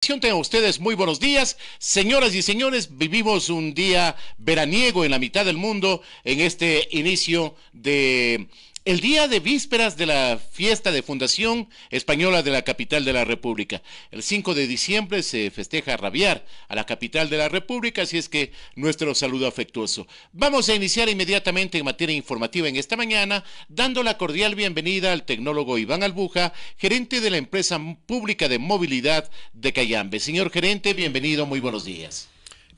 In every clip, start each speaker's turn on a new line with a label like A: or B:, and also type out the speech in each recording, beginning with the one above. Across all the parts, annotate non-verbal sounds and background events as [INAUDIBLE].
A: Tengan ustedes muy buenos días. Señoras y señores, vivimos un día veraniego en la mitad del mundo en este inicio de el día de vísperas de la fiesta de fundación española de la capital de la República. El 5 de diciembre se festeja Rabiar a la capital de la República, así es que nuestro saludo afectuoso. Vamos a iniciar inmediatamente en materia informativa en esta mañana, dando la cordial bienvenida al tecnólogo Iván Albuja, gerente de la empresa pública de movilidad de Cayambe. Señor gerente, bienvenido, muy buenos días.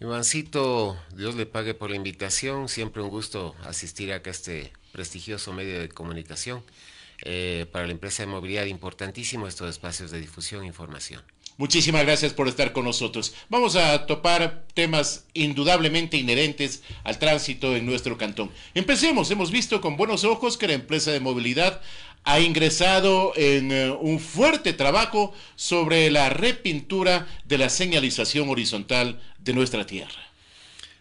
B: Ivancito, Dios le pague por la invitación, siempre un gusto asistir acá a este prestigioso medio de comunicación.
A: Eh, para la empresa de movilidad importantísimo estos espacios de difusión e información. Muchísimas gracias por estar con nosotros. Vamos a topar temas indudablemente inherentes al tránsito en nuestro cantón. Empecemos, hemos visto con buenos ojos que la empresa de movilidad ha ingresado en eh, un fuerte trabajo sobre la repintura de la señalización horizontal de nuestra tierra.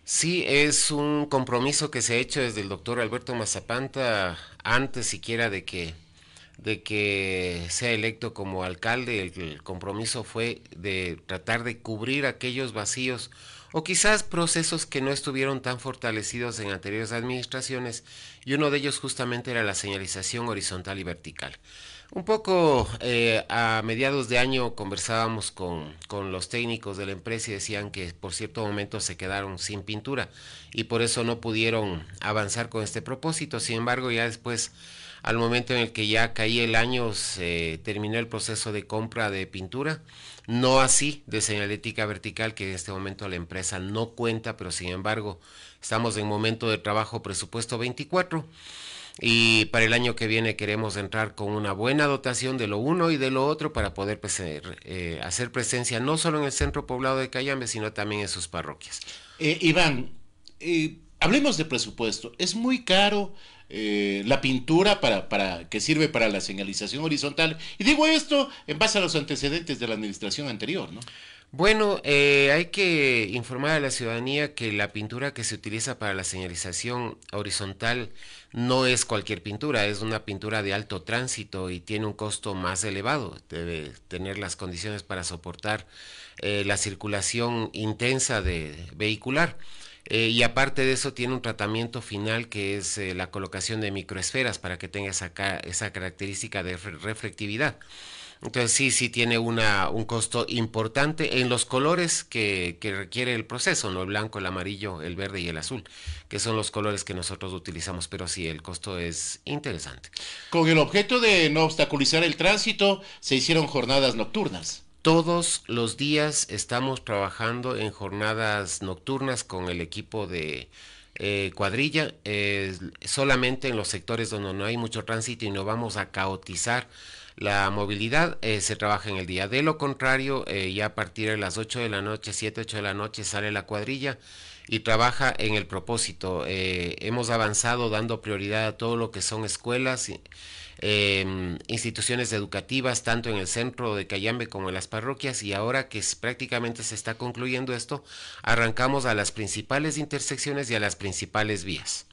A: Sí, es un
B: compromiso que se ha hecho desde el doctor Alberto Mazapanta antes siquiera de que, de que sea electo como alcalde. El, el compromiso fue de tratar de cubrir aquellos vacíos o quizás procesos que no estuvieron tan fortalecidos en anteriores administraciones y uno de ellos justamente era la señalización horizontal y vertical. Un poco eh, a mediados de año conversábamos con, los técnicos de la empresa y decían que por cierto momento se quedaron sin pintura y por eso no pudieron avanzar con este propósito. Sin embargo, ya después, al momento en el que ya caí el año, se terminó el proceso de compra de pintura. No así de señalética vertical, que en este momento la empresa no cuenta, pero sin embargo estamos en momento de trabajo presupuesto 24 y para el año que viene queremos entrar con una buena dotación de lo uno y de lo otro para poder pues, eh, eh, hacer presencia no solo en el centro poblado de Cayambe, sino también en sus parroquias. Eh, Iván,
A: hablemos de presupuesto. Es muy caro la pintura para, para, que sirve para la señalización horizontal. Y digo esto en base a los antecedentes de la administración anterior, ¿no?
B: Bueno, hay que informar a la ciudadanía que la pintura que se utiliza para la señalización horizontal no es cualquier pintura, es una pintura de alto tránsito y tiene un costo más elevado. Debe tener las condiciones para soportar eh, la circulación intensa de vehicular. Eh, y aparte de eso tiene un tratamiento final que es eh, la colocación de microesferas para que tenga esa característica de reflectividad. Entonces sí, sí tiene un costo importante en los colores que, requiere el proceso, ¿no? El blanco, el amarillo, el verde y el azul, que son los colores que nosotros utilizamos, pero sí, el costo es interesante.
A: Con el objeto
B: de no obstaculizar el tránsito, se hicieron jornadas nocturnas. Todos los días estamos trabajando en jornadas nocturnas con el equipo de, eh, cuadrilla, eh, solamente en los sectores donde no hay mucho tránsito y no vamos a caotizar la movilidad eh, se trabaja en el día. De lo contrario, eh, ya a partir de las 8 de la noche, 7, 8 de la noche sale la cuadrilla y trabaja en el propósito. Eh, hemos avanzado dando prioridad a todo lo que son escuelas, em, instituciones educativas, tanto en el centro de Cayambe como en las parroquias, y ahora que prácticamente se está concluyendo esto, arrancamos a las principales intersecciones y a las
A: principales vías.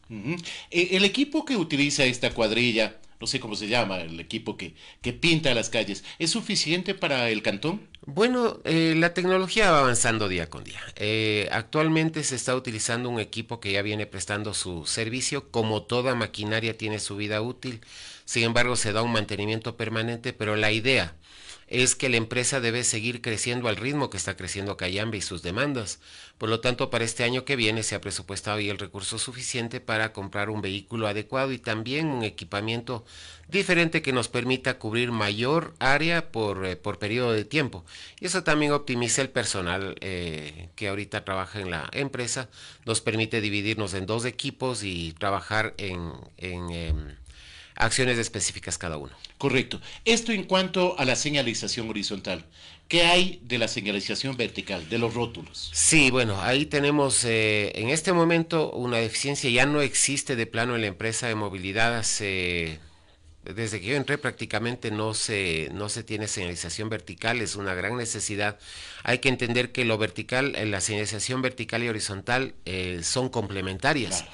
A: E, el equipo que utiliza esta cuadrilla, no sé cómo se llama, el equipo que, que pinta las calles, ¿es suficiente para el cantón? Bueno, eh, la
B: tecnología va avanzando día con día. Eh, actualmente se está utilizando un equipo que ya viene prestando su servicio, como toda maquinaria tiene su vida útil, sin embargo se da un mantenimiento permanente, pero la idea es que la empresa debe seguir creciendo al ritmo que está creciendo Cayambe y sus demandas. Por lo tanto, para este año que viene se ha presupuestado y el recurso suficiente para comprar un vehículo adecuado y también un equipamiento diferente que nos permita cubrir mayor área por, eh, periodo de tiempo. Y eso también optimiza el personal eh, que ahorita trabaja en la empresa, nos permite dividirnos en
A: dos equipos y trabajar en... Em, acciones específicas cada uno. Correcto. Esto en cuanto a la señalización horizontal. ¿Qué hay de la señalización vertical, de los rótulos? Sí, bueno, ahí tenemos eh, en este momento una
B: deficiencia, ya no existe de plano en la empresa de movilidad hace desde que yo entré prácticamente no se, no se tiene señalización vertical, es una gran necesidad. Hay que entender que lo vertical, eh, la señalización vertical y horizontal eh, son complementarias.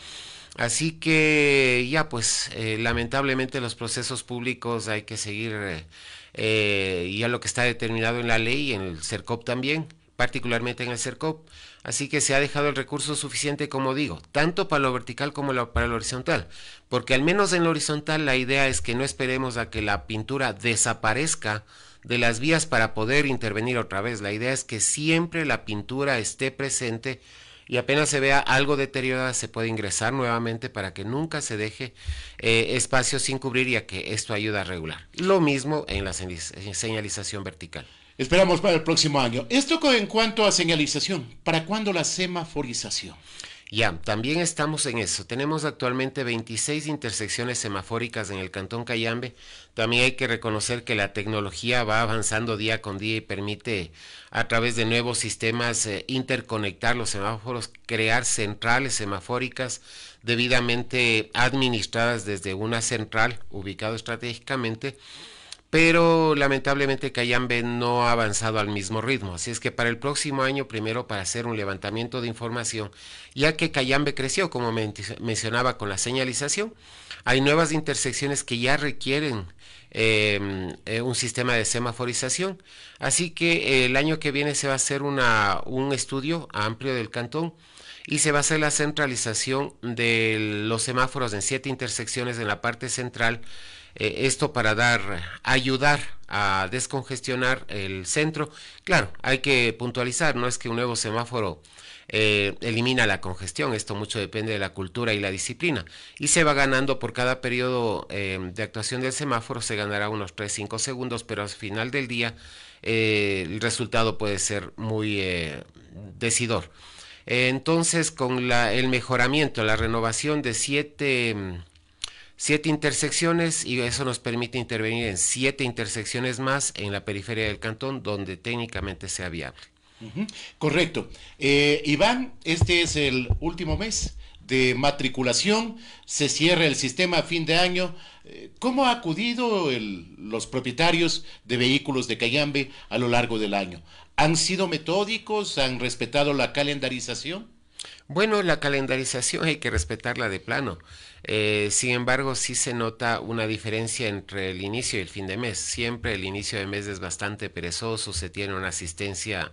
B: Así que ya pues eh, lamentablemente los procesos públicos hay que seguir eh, eh, ya lo que está determinado en la ley, en el CERCOP también, particularmente en el CERCOP. Así que se ha dejado el recurso suficiente, como digo, tanto para lo vertical como para lo horizontal. Porque al menos en lo horizontal la idea es que no esperemos a que la pintura desaparezca de las vías para poder intervenir otra vez. La idea es que siempre la pintura esté presente y apenas se vea algo deteriorada se puede ingresar nuevamente para que nunca se deje eh, espacio sin cubrir y a que esto ayuda a
A: regular. Lo mismo en la señalización vertical. Esperamos para el próximo año. Esto en cuanto a señalización, ¿para cuándo la semaforización? Ya, también estamos
B: en eso. Tenemos actualmente 26 intersecciones semafóricas en el Cantón Cayambe. También hay que reconocer que la tecnología va avanzando día con día y permite a través de nuevos sistemas eh, interconectar los semáforos, crear centrales semafóricas debidamente administradas desde una central ubicada estratégicamente pero lamentablemente Cayambe no ha avanzado al mismo ritmo. Así es que para el próximo año, primero para hacer un levantamiento de información, ya que Cayambe creció, como mencionaba, con la señalización, hay nuevas intersecciones que ya requieren em, eh, un sistema de semaforización. Así que el año que viene se va a hacer un estudio amplio del cantón y se va a hacer la centralización de los semáforos en siete intersecciones en la parte central eh, esto para dar, ayudar a descongestionar el centro. Claro, hay que puntualizar, no es que un nuevo semáforo eh, elimina la congestión, esto mucho depende de la cultura y la disciplina, y se va ganando por cada periodo eh, de actuación del semáforo, se ganará unos 3-5 segundos, pero al final del día el resultado puede ser muy decidor. Entonces, con el mejoramiento, la renovación de 7 siete intersecciones y eso nos permite intervenir en siete intersecciones más en la periferia del cantón donde técnicamente sea viable.
A: Correcto. Eh, Iván, este es el último mes de matriculación, se cierra el sistema a fin de año. Eh, ¿Cómo ha acudido los propietarios de vehículos de Cayambe a lo largo del año? ¿Han sido metódicos? ¿Han respetado la calendarización? Bueno, la calendarización hay que
B: respetarla de plano. Eh, sin embargo, sí se nota una diferencia entre el inicio y el fin de mes. Siempre el inicio de mes es bastante perezoso, se tiene una asistencia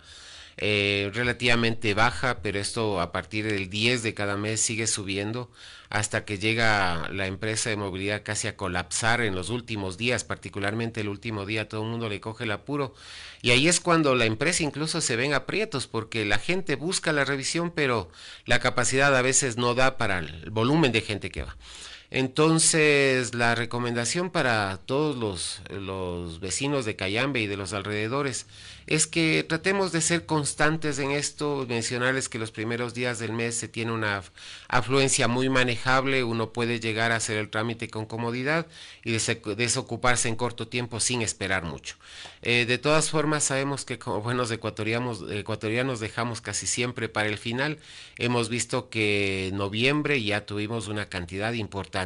B: eh, relativamente baja, pero esto a partir del 10 de cada mes sigue subiendo hasta que llega la empresa de movilidad casi a colapsar en los últimos días, particularmente el último día todo el mundo le coge el apuro y ahí es cuando la empresa incluso se ven aprietos porque la gente busca la revisión pero la capacidad a veces no da para el volumen de gente que va. Entonces, la recomendación para todos los, vecinos de Cayambe y de los alrededores es que tratemos de ser constantes en esto, mencionarles que los primeros días del mes se tiene una afluencia muy manejable, uno puede llegar a hacer el trámite con comodidad y desocuparse en corto tiempo sin esperar mucho. Eh, de todas formas, sabemos que como buenos ecuatorianos, ecuatorianos dejamos casi siempre para el final. Hemos visto que en noviembre ya tuvimos una cantidad importante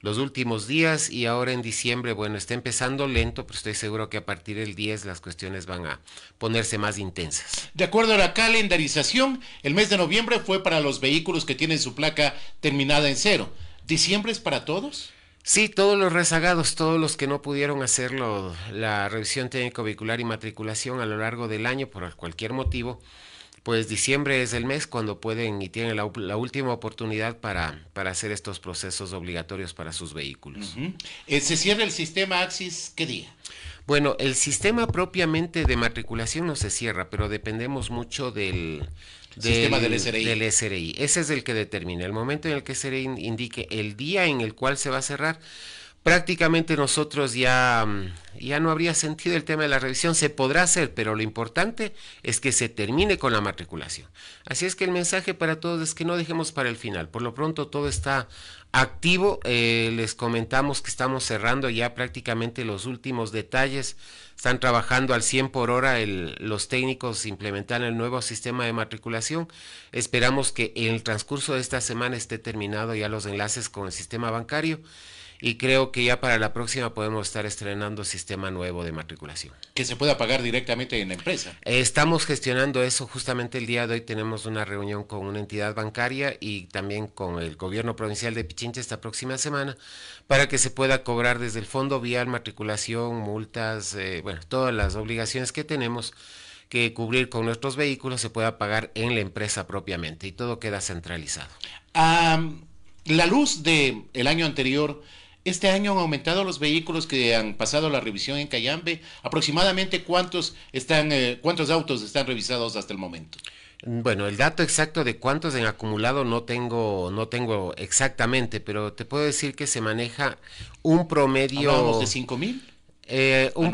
B: los últimos días y ahora en diciembre, bueno, está empezando lento, pero estoy seguro que a partir del 10 las cuestiones van a ponerse más
A: intensas. De acuerdo a la calendarización, el mes de noviembre fue para los vehículos que tienen su placa terminada en cero. ¿Diciembre es para todos? Sí, todos los rezagados, todos
B: los que no pudieron hacerlo, la revisión técnico vehicular y matriculación a lo largo del año por cualquier motivo, pues diciembre es el mes cuando pueden y tienen la, última oportunidad para, para, hacer estos procesos obligatorios para sus vehículos. Eh, ¿Se cierra el
A: sistema Axis qué día?
B: Bueno, el sistema propiamente de matriculación no se cierra, pero dependemos mucho del,
A: del sistema del SRI. del
B: SRI. Ese es el que determina. El momento en el que SRI indique el día en el cual se va a cerrar, prácticamente nosotros ya, mm, ya no habría sentido el tema de la revisión. Se podrá hacer, pero lo importante es que se termine con la matriculación. Así es que el mensaje para todos es que no dejemos para el final. Por lo pronto todo está activo. Eh, les comentamos que estamos cerrando ya prácticamente los últimos detalles. Están trabajando al 100 por hora los técnicos implementan el nuevo sistema de matriculación. Esperamos que en el transcurso de esta semana esté terminado ya los enlaces con el sistema bancario y creo que ya para la próxima podemos estar estrenando sistema nuevo de matriculación. Que se pueda pagar directamente en la empresa. Eh, estamos gestionando eso justamente el día de hoy. Tenemos una reunión con una entidad bancaria y también con el gobierno provincial de Pichincha esta próxima semana para que se pueda cobrar desde el fondo vial, matriculación, multas, eh, bueno, todas las obligaciones que tenemos que cubrir con nuestros vehículos se pueda pagar en la empresa propiamente y todo queda centralizado.
A: la luz del el año anterior, este año han aumentado los vehículos que han pasado la revisión en Cayambe. Aproximadamente cuántos están, eh, cuántos autos están revisados hasta el momento.
B: Bueno, el dato exacto de cuántos han acumulado no tengo, no tengo exactamente, pero te puedo decir que se maneja un promedio. de cinco mil. Eh, un,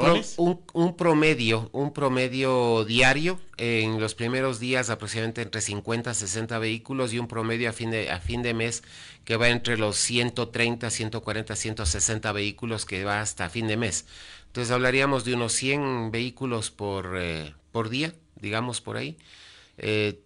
B: un, promedio, un promedio diario en los primeros días aproximadamente entre 50 a 60 vehículos y un promedio a fin de, a fin de mes que va entre los 130, 140, 160 vehículos que va hasta fin de mes. Entonces hablaríamos de unos 100 vehículos eh, por, día, digamos por ahí. Eh,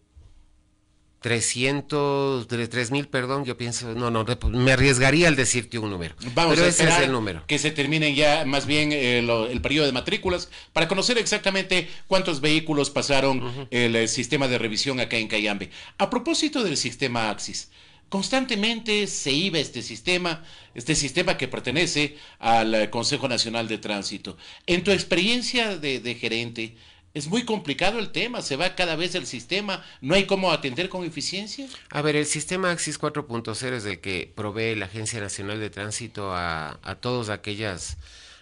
B: 300, mil,
A: perdón, yo pienso, no, no,
B: me arriesgaría al decirte un número. Vamos a ese es el número.
A: Que se terminen ya más bien eh, el periodo de matrículas para conocer exactamente cuántos vehículos pasaron el, eh, sistema de revisión acá en Cayambe. A propósito del sistema Axis, constantemente se iba este sistema, este sistema que pertenece al eh, Consejo Nacional de Tránsito. En tu experiencia de, de gerente, es muy complicado el tema, se va cada vez el sistema, no hay cómo atender con eficiencia. A ver, el sistema AXIS
B: 4.0 es el que provee la Agencia Nacional de Tránsito a, todos aquellas,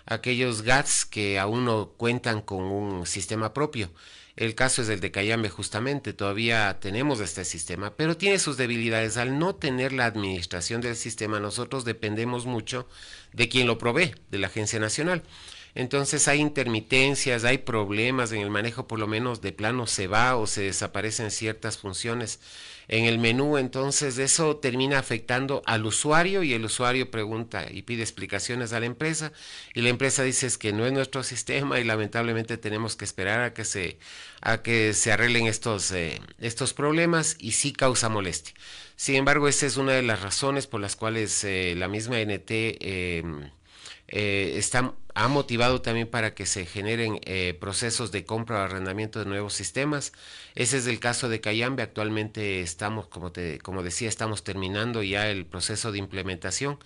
B: aquellos GATS que aún no cuentan con un sistema propio. El caso es el de Cayambe justamente, todavía tenemos este sistema, pero tiene sus debilidades. Al no tener la administración del sistema, nosotros dependemos mucho de quien lo provee, de la Agencia Nacional. Entonces hay intermitencias, hay problemas en el manejo, por lo menos de plano se va o se desaparecen ciertas funciones en el menú, entonces eso termina afectando al usuario y el usuario pregunta y pide explicaciones a la empresa y la empresa dice que no es nuestro [LAUGHS] sistema y lamentablemente tenemos que esperar a que se, a que se arreglen estos, eh, estos problemas y sí causa molestia. Sin embargo, esa es una de las razones por las cuales eh, la misma NT... Em, eh, está, ha motivado también para que se generen eh, procesos de compra o arrendamiento de nuevos sistemas. Ese es el caso de Cayambe. Actualmente estamos, como, como decía, estamos terminando ya el proceso de implementación.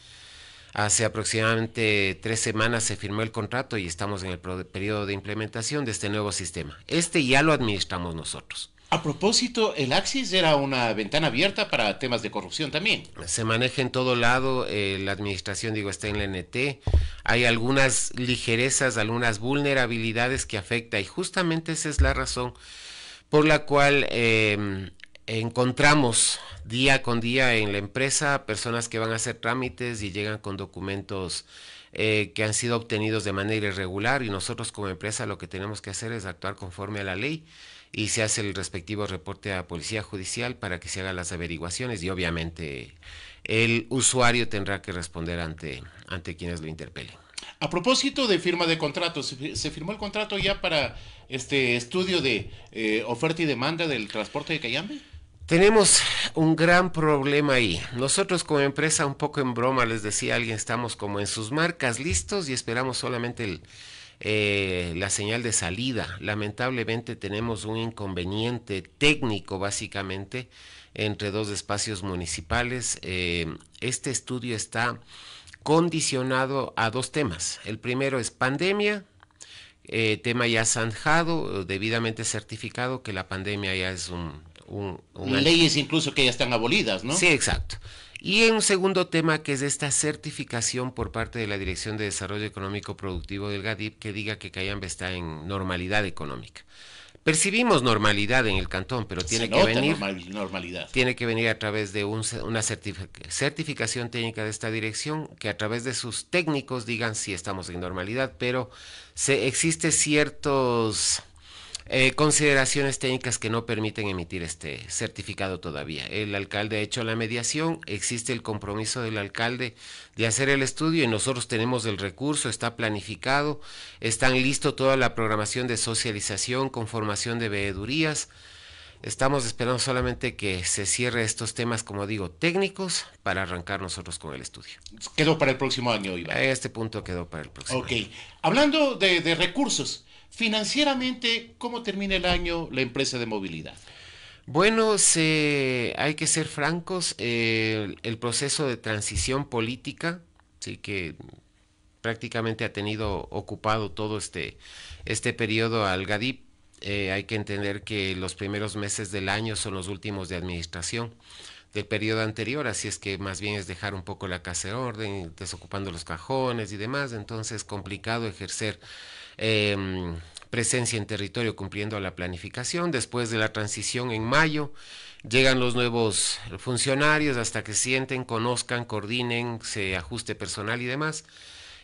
B: Hace aproximadamente tres semanas se firmó el contrato y estamos en el periodo de implementación de este nuevo sistema. Este ya lo administramos nosotros. A propósito, el Axis era una ventana abierta para temas de corrupción también. Se maneja en todo lado, eh, la administración, digo, está en la NT. Hay algunas ligerezas, algunas vulnerabilidades que afecta y justamente esa es la razón por la cual em, encontramos día con día en la empresa personas que van a hacer trámites y llegan con documentos eh, que han sido obtenidos de manera irregular y nosotros como empresa lo que tenemos que hacer es actuar conforme a la ley y se hace el respectivo reporte a Policía Judicial para que se hagan las averiguaciones y obviamente el usuario tendrá que responder ante, ante quienes lo interpelen.
A: A propósito de firma de contrato, se firmó el contrato ya para este estudio de eh, oferta y demanda del transporte de Cayambe.
B: Tenemos un gran problema ahí. Nosotros como empresa, un poco en broma, les decía alguien, estamos como en sus marcas listos y esperamos solamente el, eh, la señal de salida. Lamentablemente tenemos un inconveniente técnico básicamente entre dos espacios municipales. Eh, este estudio está condicionado a dos temas. El primero es pandemia, eh, tema ya zanjado, debidamente certificado que la pandemia ya es un... un, un Leyes incluso que ya están abolidas, ¿no? Sí, exacto. Y en un segundo tema que es esta certificación por parte de la Dirección de Desarrollo Económico Productivo del GADIP que diga que Cayambe está en normalidad económica. Percibimos normalidad en el cantón, pero tiene que venir tiene que venir a través de una certificación técnica de esta dirección que a través de sus técnicos digan si estamos en normalidad, pero se existe ciertos eh, consideraciones técnicas que no permiten emitir este certificado todavía. El alcalde ha hecho la mediación, existe el compromiso del alcalde de hacer el estudio y nosotros tenemos el recurso, está planificado, están listo toda la programación de socialización, con formación de veedurías. Estamos esperando solamente que se cierre estos temas, como digo, técnicos
A: para arrancar nosotros con el estudio. Quedó para el próximo año, Iván. este punto quedó para el próximo. Ok. Hablando de recursos, Financieramente, ¿cómo termina el año la empresa de movilidad? Bueno, hay que ser francos, el,
B: proceso de transición política, sí que prácticamente ha tenido ocupado todo este, este periodo al GADIP, eh, hay que entender que los primeros meses del año son los últimos de administración del periodo anterior, así es que más bien es dejar un poco la casa de orden, desocupando los cajones y demás, entonces es complicado ejercer Em, presencia en territorio cumpliendo la planificación. Después de la transición en mayo, llegan los nuevos funcionarios hasta que sienten, conozcan, coordinen, se ajuste personal y demás.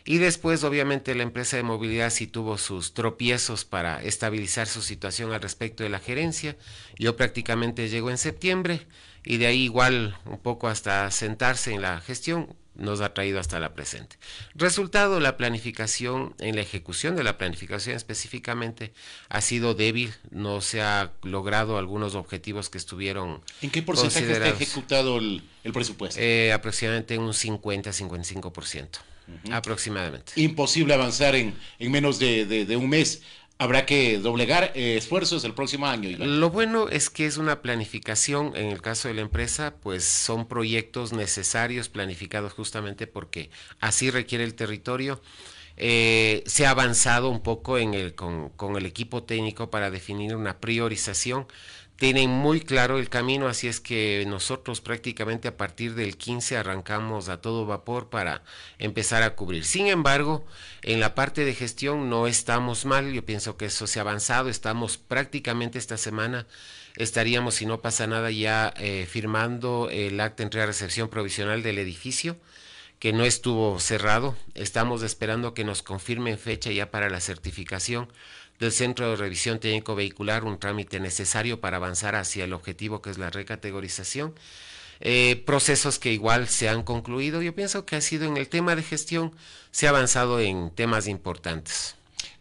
B: Y después, obviamente, la empresa de movilidad sí tuvo sus tropiezos para estabilizar su situación al respecto de la gerencia. Yo prácticamente llego en septiembre y de ahí igual un poco hasta sentarse en la gestión nos ha traído hasta la presente. Resultado, la planificación, en la ejecución de la planificación específicamente, ha sido débil, no se ha logrado algunos objetivos que estuvieron. ¿En qué porcentaje está ejecutado el, presupuesto? Eh, aproximadamente un 50-55%. Aproximadamente. Imposible avanzar en, en menos de un mes habrá que doblegar eh, esfuerzos el próximo año. Lo bueno es que es una planificación, en el caso de la empresa, pues son proyectos necesarios, planificados justamente porque así requiere el territorio. Eh, se ha avanzado un poco en el, con, con el equipo técnico para definir una priorización tienen muy claro el camino, así es que nosotros prácticamente a partir del 15 arrancamos a todo vapor para empezar a cubrir. Sin embargo, en la parte de gestión no estamos mal, yo pienso que eso se ha avanzado, estamos prácticamente esta semana estaríamos, si no pasa nada, ya eh, firmando el acta de recepción provisional del edificio que no estuvo cerrado. Estamos esperando que nos confirmen fecha ya para la certificación del Centro de Revisión Técnico Vehicular, un trámite necesario para avanzar hacia el objetivo que es la recategorización. Eh, procesos que igual se han concluido. Yo pienso que ha sido en el tema de gestión, se ha avanzado en temas importantes.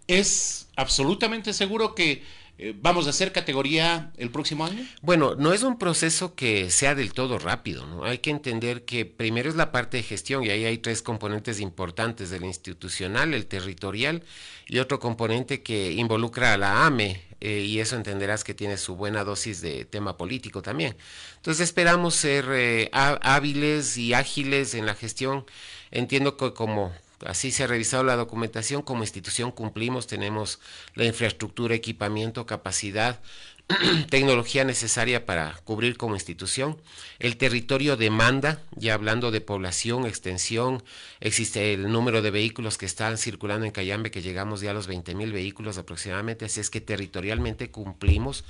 B: Es absolutamente seguro que eh, ¿Vamos a hacer
A: categoría el próximo año?
B: Bueno, no es un proceso que sea del todo rápido, ¿no? Hay que entender que primero es la parte de gestión y ahí hay tres componentes importantes, el institucional, el territorial y otro componente que involucra a la AME, eh, y eso entenderás que tiene su buena dosis de tema político también. Entonces esperamos ser eh, hábiles y ágiles en la gestión. Entiendo que como Así se ha revisado la documentación. Como institución cumplimos, tenemos la infraestructura, equipamiento, capacidad, [CLEARS THROAT] tecnología necesaria para cubrir como institución. El territorio demanda, ya hablando de población, extensión, existe el número de vehículos que están circulando en Cayambe, que llegamos ya a los 20 mil vehículos aproximadamente, así es que territorialmente cumplimos.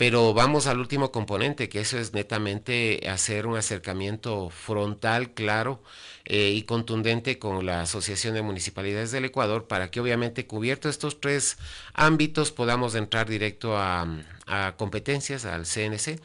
B: Pero vamos al último componente, que eso es netamente hacer un acercamiento frontal, claro eh, y contundente con la Asociación de Municipalidades del Ecuador para que obviamente cubierto estos tres ámbitos podamos entrar directo a, a competencias, al CNC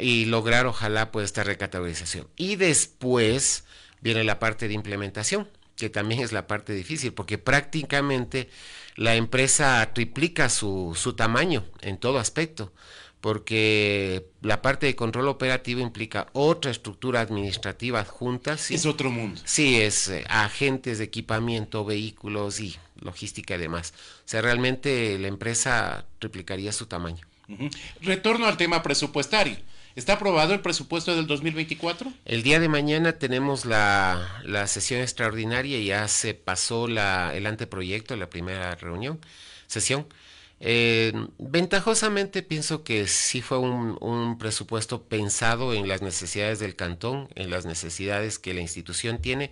B: y lograr ojalá pues esta recategorización. Y después viene la parte de implementación, que también es la parte difícil porque prácticamente la empresa triplica su, tamaño en todo aspecto, porque la parte de control operativo implica otra estructura administrativa adjunta. es otro mundo. Sí, es eh, agentes de equipamiento, vehículos y logística y demás. O sea, realmente la empresa triplicaría su tamaño.
A: Retorno al tema presupuestario. ¿Está aprobado el presupuesto del 2024?
B: El día de mañana tenemos la, sesión extraordinaria, ya se pasó la, el anteproyecto, la primera reunión, sesión. Eh, ventajosamente pienso que sí fue un, presupuesto pensado en las necesidades del cantón, en las necesidades que la institución tiene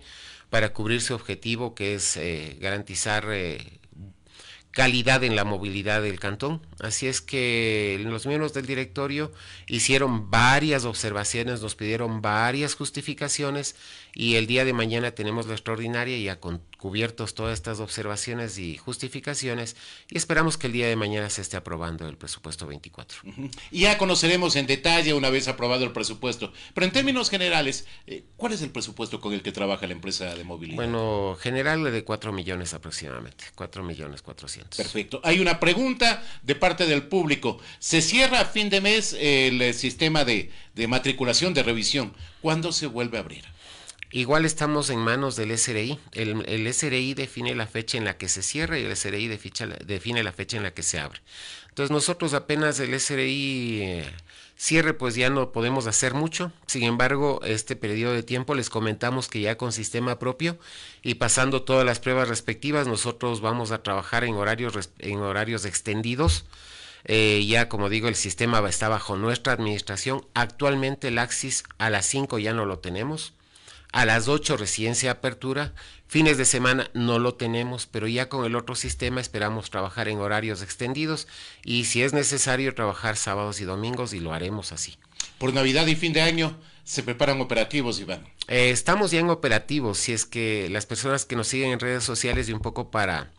B: para cubrir su objetivo, que es eh, garantizar eh, calidad en la movilidad del cantón. Así es que los miembros del directorio hicieron varias observaciones, nos pidieron varias justificaciones y el día de mañana tenemos la extraordinaria ya con cubiertos todas estas observaciones y justificaciones y esperamos que el día de mañana se esté aprobando el presupuesto 24.
A: Y ya conoceremos en detalle una vez aprobado el presupuesto, pero en términos generales, eh, ¿cuál es el presupuesto con el que trabaja la empresa de movilidad? Bueno, general de 4 millones aproximadamente, 4 millones 400. Perfecto. Hay una pregunta de parte del público. Se cierra a fin de mes el eh, sistema de, matriculación, de revisión. ¿Cuándo se
B: vuelve a abrir? Igual estamos en manos del SRI. El, SRI define la fecha en la que se cierra y el SRI define la fecha en la que se abre. Entonces nosotros apenas el SRI... Eh, Cierre, pues ya no podemos hacer mucho. Sin embargo, este periodo de tiempo les comentamos que ya con sistema propio y pasando todas las pruebas respectivas, nosotros vamos a trabajar en horarios, en horarios extendidos. Eh, ya como digo, el sistema está bajo nuestra administración. Actualmente el Axis a las 5 ya no lo tenemos a las 8 residencia se apertura. Fines de semana no lo tenemos, pero ya con el otro sistema esperamos trabajar en horarios extendidos y si es necesario trabajar sábados y domingos y lo haremos así. Por Navidad y fin de año se preparan operativos, Iván. Eh, estamos ya en operativos, si es que las personas que nos siguen en redes sociales y un poco para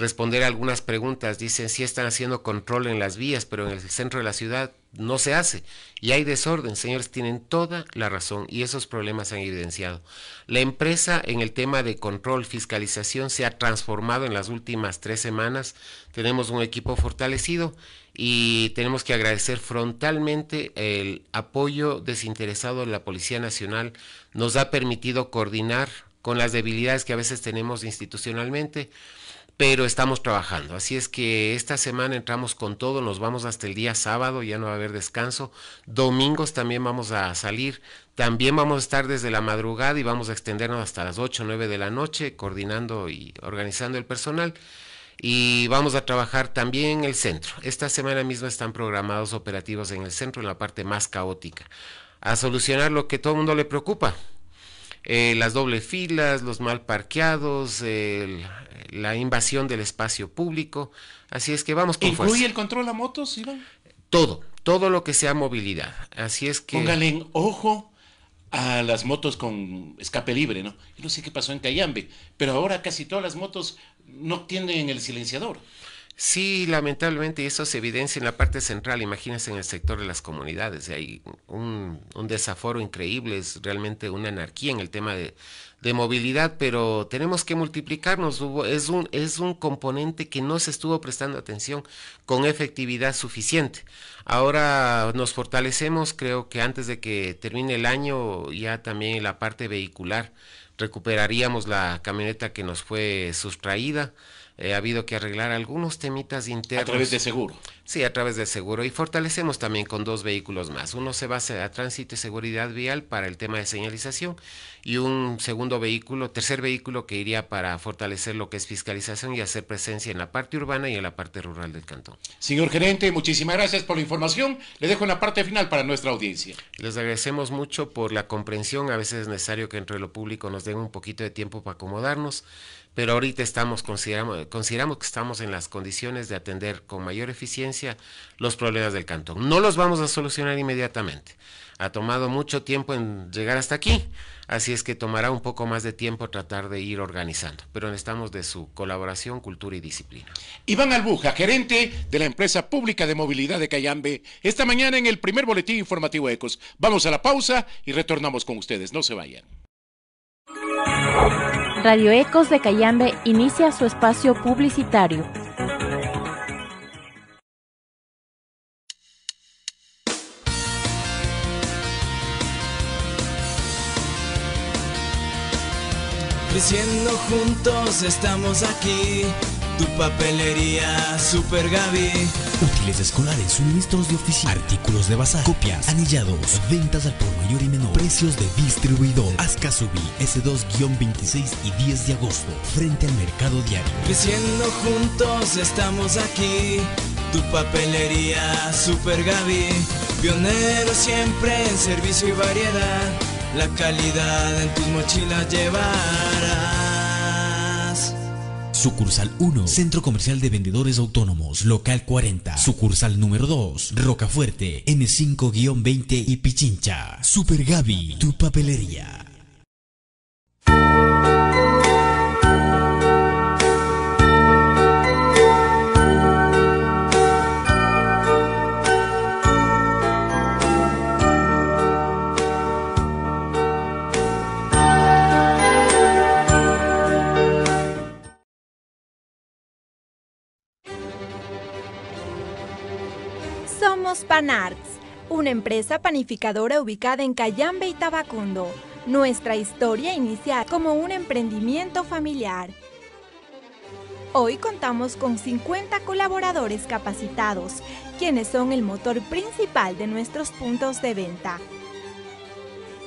B: responder algunas preguntas. Dicen si sí están haciendo control en las vías, pero en el centro de la ciudad no se hace y hay desorden. Señores, tienen toda la razón y esos problemas se han evidenciado. La empresa en el tema de control, fiscalización se ha transformado en las últimas tres semanas. Tenemos un equipo fortalecido y tenemos que agradecer frontalmente el apoyo desinteresado de la Policía Nacional. Nos ha permitido coordinar con las debilidades que a veces tenemos institucionalmente pero estamos trabajando. Así es que esta semana entramos con todo, nos vamos hasta el día sábado, ya no va a haber descanso. Domingos también vamos a salir, también vamos a estar desde la madrugada y vamos a extendernos hasta las 8 o 9 de la noche, coordinando y organizando el personal. Y vamos a trabajar también en el centro. Esta semana misma están programados operativos en el centro, en la parte más caótica, a solucionar lo que todo el mundo le preocupa, eh, las dobles filas, los mal parqueados, la invasión del espacio público. Así es que vamos con ¿Incluye el
A: control a motos, Iván? Todo, todo lo que sea movilidad. Así es que. Póngale en ojo a las motos con escape libre, ¿no? Yo no sé qué pasó en Cayambe, pero ahora casi todas las motos no tienen el silenciador. Sí, lamentablemente, eso se evidencia en la parte central,
B: imagínense en el sector de las comunidades, hay un, desaforo increíble, es realmente una anarquía en el tema de, movilidad, pero tenemos que multiplicarnos, es un, es un componente que no se estuvo prestando atención con efectividad suficiente. Ahora nos fortalecemos, creo que antes de que termine el año, ya también en la parte vehicular recuperaríamos la camioneta que nos fue sustraída. Eh, ha habido que arreglar algunos temitas internos. A través de seguro. Sí, a través de seguro. Y fortalecemos también con dos vehículos más. Uno se basa a tránsito y seguridad vial para el tema de señalización y un segundo vehículo, tercer vehículo que iría para fortalecer lo que es fiscalización y hacer presencia en la parte urbana y en la parte rural del cantón.
A: Señor gerente, muchísimas gracias por la
B: información. Le dejo una la parte final para nuestra audiencia. Les agradecemos mucho por la comprensión. A veces es necesario que entre lo público nos den un poquito de tiempo para acomodarnos pero ahorita estamos consideramos, consideramos que estamos en las condiciones de atender con mayor eficiencia los problemas del cantón. No los vamos a solucionar inmediatamente. Ha tomado mucho tiempo en llegar hasta aquí, así es que tomará un poco más de tiempo tratar de ir organizando, pero necesitamos de su colaboración,
A: cultura y disciplina. Iván Albuja, gerente de la empresa pública de movilidad de Cayambe, esta mañana en el primer boletín informativo Ecos. Vamos a la pausa y retornamos con ustedes, no se vayan.
C: Radio Ecos de Cayambe inicia su espacio publicitario. Creciendo juntos estamos aquí tu papelería Super Gaby. Útiles escolares, suministros de oficina, artículos de bazar, copias, anillados, ventas al por mayor y menor, precios de distribuidor. subí S2-26 y 10 de agosto, frente al mercado diario. Creciendo juntos estamos aquí. Tu papelería Super Gaby. Pionero siempre en servicio y variedad. La calidad en tus mochilas llevará. Sucursal 1, Centro Comercial de Vendedores Autónomos, Local 40. Sucursal número 2, Rocafuerte, M5-20 y Pichincha. Super Gaby, tu papelería. Panarts, una empresa panificadora ubicada en Cayambe y Tabacundo. Nuestra historia inicia como un emprendimiento familiar. Hoy contamos con 50 colaboradores capacitados, quienes son el motor principal de nuestros puntos de venta.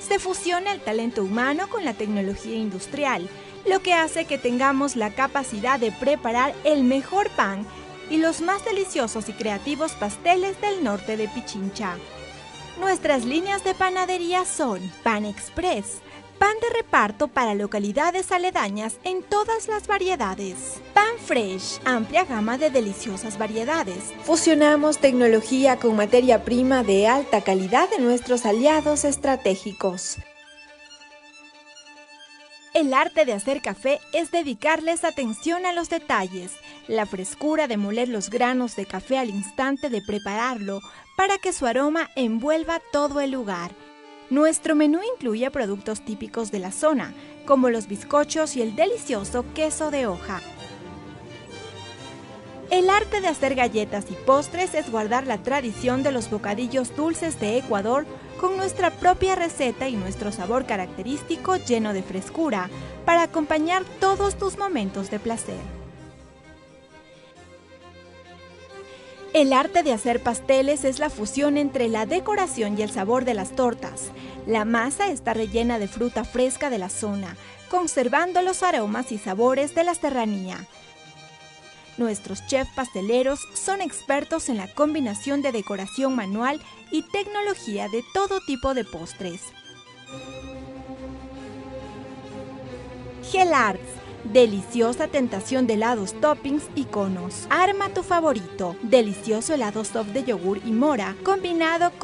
C: Se fusiona el talento humano con la tecnología industrial, lo que hace que tengamos la capacidad de preparar el mejor pan y los más deliciosos y creativos pasteles del norte de Pichincha. Nuestras líneas de panadería son Pan Express, pan de reparto para localidades aledañas en todas las variedades. Pan Fresh, amplia gama de deliciosas variedades. Fusionamos tecnología con materia prima de alta calidad de nuestros aliados estratégicos. El arte de hacer café es dedicarles atención a los detalles, la frescura de moler los granos de café al instante de prepararlo para que su aroma envuelva todo el lugar. Nuestro menú incluye productos típicos de la zona, como los bizcochos y el delicioso queso de hoja. El arte de hacer galletas y postres es guardar la tradición de los bocadillos dulces de Ecuador con nuestra propia receta y nuestro sabor característico lleno de frescura para acompañar todos tus momentos de placer. El arte de hacer pasteles es la fusión entre la decoración y el sabor de las tortas. La masa está rellena de fruta fresca de la zona, conservando los aromas y sabores de la serranía. Nuestros chefs pasteleros son expertos en la combinación de decoración manual y tecnología de todo tipo de postres. Gel Arts Deliciosa tentación de helados, toppings y conos. Arma tu favorito. Delicioso helado soft de yogur y mora combinado con